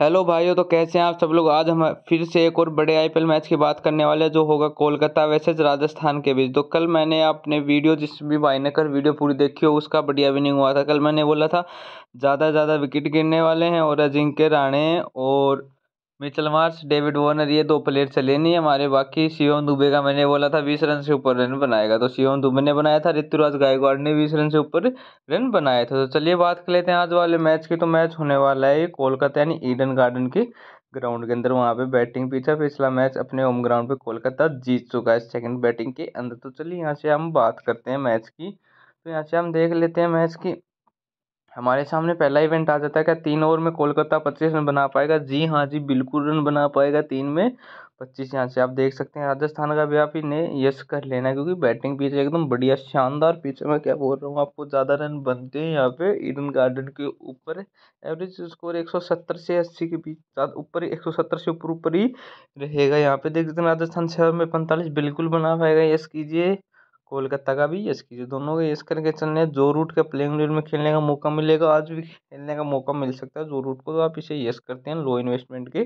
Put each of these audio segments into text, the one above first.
hello भाइयों तो कैसे हैं आप सब लोग आज हम फिर से एक और बड़े आईपीएल मैच की बात करने वाले हैं जो होगा कोलकाता वैसेज राजस्थान के बीच तो कल मैंने अपने वीडियो जिस भी भाई ने कर वीडियो पूरी देखी हो उसका बढ़िया विनिंग हुआ था कल मैंने बोला था ज़्यादा ज़्यादा विकेट गिरने वाले हैं और अजिंक्य राणे और मिचल मार्स डेविड वॉर्नर ये दो प्लेयर चले नहीं हमारे बाकी शिवम दुबे का मैंने बोला था बीस रन से ऊपर रन बनाएगा तो शिवम दुबे ने बनाया था ऋतुराज गायकवाड़ ने बीस रन से ऊपर रन बनाया था तो चलिए बात कर लेते हैं आज वाले मैच की तो मैच होने वाला है कोलकाता यानी ईडन गार्डन के ग्राउंड के अंदर वहाँ पे बैटिंग पीछा पिछला मैच अपने होम ग्राउंड पे कोलकाता जीत चुका है सेकंड बैटिंग के अंदर तो चलिए यहाँ से हम बात करते हैं मैच की तो यहाँ से हम देख लेते हैं मैच की हमारे सामने पहला इवेंट आ जाता है क्या तीन ओवर में कोलकाता पच्चीस रन बना पाएगा जी हाँ जी बिल्कुल रन बना पाएगा तीन में पच्चीस यहाँ से आप देख सकते हैं राजस्थान का भी आप इन्हें यश कर लेना क्योंकि बैटिंग पिच एकदम बढ़िया शानदार पिच मैं क्या बोल रहा हूँ आपको ज़्यादा रन बनते हैं यहाँ पे ईडन गार्डन के ऊपर एवरेज स्कोर 170 से 80 के बीच ऊपर 170 से ऊपर ऊपर ही रहेगा यहाँ पे देख सकते हैं राजस्थान छः में पैंतालीस बिल्कुल बना पाएगा यश कीजिए कोलकाता का भी यस की दोनों का यश करके चलने जो रूट के प्लेइंग इलेवन में खेलने का मौका मिलेगा आज भी खेलने का मौका मिल सकता है जो रूट को तो आप इसे यस करते हैं लो इन्वेस्टमेंट के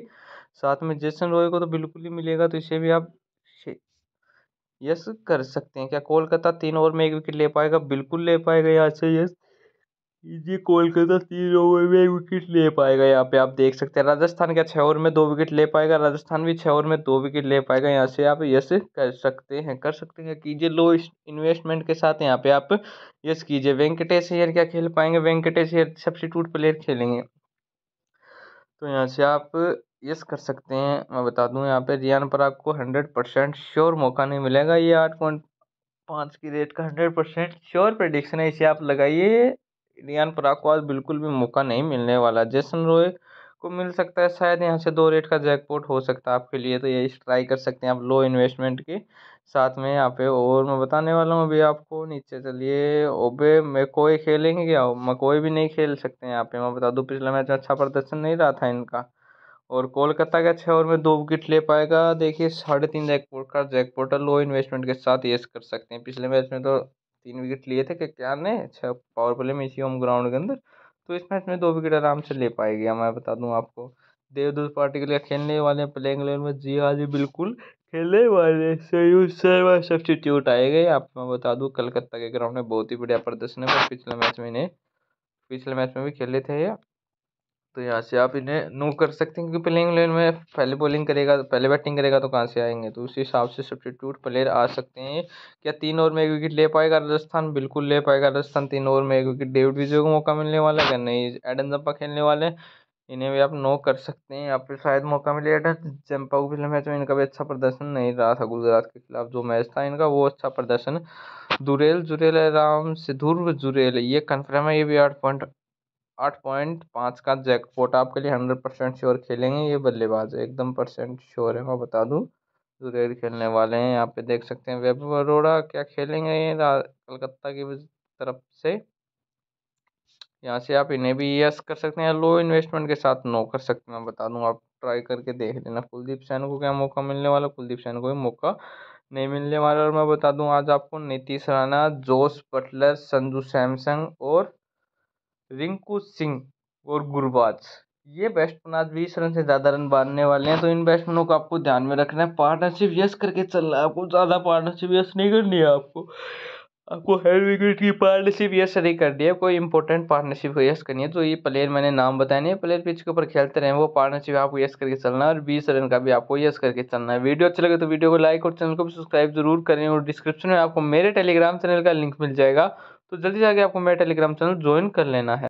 साथ में जैसन रॉय को तो बिल्कुल ही मिलेगा तो इसे भी आप यस कर सकते हैं क्या कोलकाता तीन ओवर में एक विकेट ले पाएगा बिल्कुल ले पाएगा यहाँ से यस ये कोलकाता तीन ओवर में विकेट ले पाएगा यहाँ पे आप देख सकते हैं राजस्थान का छः ओवर में दो विकेट ले पाएगा राजस्थान भी छः ओवर में दो विकेट ले पाएगा यहाँ से आप यस कर सकते हैं कर सकते हैं कीजिए लो इन्वेस्टमेंट के साथ यहाँ पे आप यस कीजिए वेंकटेश अयर क्या खेल पाएंगे वेंकटेश अयर सब्सिट्यूट प्लेयर खेलेंगे तो यहाँ से आप यस कर सकते हैं मैं बता दूँ यहाँ पे रियान पर आपको हंड्रेड परसेंट श्योर मौका नहीं मिलेगा ये आठ पॉइंट पाँच की रेट का हंड्रेड परसेंट श्योर प्रडिक्शन है इसे आप लगाइए रियान पराग को आज बिल्कुल भी मौका नहीं मिलने वाला जेसन रोय को मिल सकता है शायद यहाँ से दो रेट का जैकपॉट हो सकता है आपके लिए तो यही ट्राई कर सकते हैं आप लो इन्वेस्टमेंट के साथ में यहाँ पे और मैं बताने वाला हूँ अभी आपको नीचे चलिए ओबे कोई खेलेंगे क्या कोई भी नहीं खेल सकते हैं यहाँ पे मैं बता दूँ पिछला मैच अच्छा प्रदर्शन नहीं रहा था इनका और कोलकाता का छः अच्छा, ओवर में दो विकेट ले पाएगा देखिए साढ़े तीन जैकपोर्ट का जैकपोर्ट लो इन्वेस्टमेंट के साथ येस कर सकते हैं पिछले मैच में तो तीन विकेट लिए थे केकेआर ने छः पावर प्ले में इसी होम ग्राउंड के अंदर तो इस मैच में दो विकेट आराम से ले पाएगी मैं बता दूँ आपको देवदूत पार्टी के लिए खेलने वाले प्लेइंग इलेवन में जी हाँ जी बिल्कुल खेलने वाले सयूज शर्मा सब्सटीट्यूट आए गए आप मैं बता दूँ कलकत्ता के ग्राउंड में बहुत ही बढ़िया प्रदर्शन है पिछले मैच में इन्हें पिछले मैच में भी खेले थे तो यहाँ से आप इन्हें नो कर सकते हैं क्योंकि प्लेइंग लेन में पहले बॉलिंग करेगा तो पहले बैटिंग करेगा तो कहाँ से आएंगे तो उसी हिसाब से सब्सिट्यूट प्लेयर आ सकते हैं क्या तीन ओवर में एक विकेट ले पाएगा राजस्थान बिल्कुल ले पाएगा राजस्थान तीन ओवर में एक विकेट डेविड विजय को मौका मिलने वाला है क्या नहीं एडन जम्पा खेलने वाले इन्हें भी आप नो कर सकते हैं आप शायद मौका मिले एडन जम्पा को पिछले मैच में अच्छा, इनका भी अच्छा प्रदर्शन नहीं रहा था गुजरात के खिलाफ जो मैच था इनका वो अच्छा प्रदर्शन दुरेल जुरेल राम सिधुर जुरेल ये कन्फर्म है ये भी आठ पॉइंट आठ पॉइंट पाँच का जैकपॉट आपके लिए हंड्रेड परसेंट श्योर खेलेंगे ये बल्लेबाज है एकदम परसेंट श्योर है मैं बता दूँ रेड खेलने वाले हैं यहाँ पे देख सकते हैं वैभव अरोड़ा क्या खेलेंगे ये कलकत्ता की तरफ से यहाँ से आप इन्हें भी यस कर सकते हैं लो इन्वेस्टमेंट के साथ नो कर सकते हैं मैं बता दूँ आप ट्राई करके देख लेना कुलदीप सैन को क्या मौका मिलने वाला कुलदीप सैन को भी मौका नहीं मिलने वाला और मैं बता दूँ आज आपको नीतीश राणा जोश बटलर संजू सैमसंग और रिंकू सिंह और गुरबाज ये बैट्समैन आज बीस रन से ज़्यादा रन बांधने वाले हैं तो इन बैट्समैनों को आपको ध्यान में रखना है पार्टनरशिप यस करके चलना है आपको ज़्यादा पार्टनरशिप यस नहीं करनी है आपको आपको हर विकेट की पार्टनरशिप यस नहीं करनी है कोई इंपॉर्टेंट पार्टनरशिप यस करनी है तो ये प्लेयर मैंने नाम बताया नहीं प्लेयर पिच के ऊपर खेलते रहे वो पार्टनरशिप आपको यस करके चलना है और बीस रन का भी आपको यस करके चलना है वीडियो अच्छा लगे तो वीडियो को लाइक और चैनल को सब्सक्राइब जरूर करें और डिस्क्रिप्शन में आपको मेरे टेलीग्राम चैनल का लिंक मिल जाएगा तो जल्दी जाकर आपको मेरा टेलीग्राम चैनल ज्वाइन कर लेना है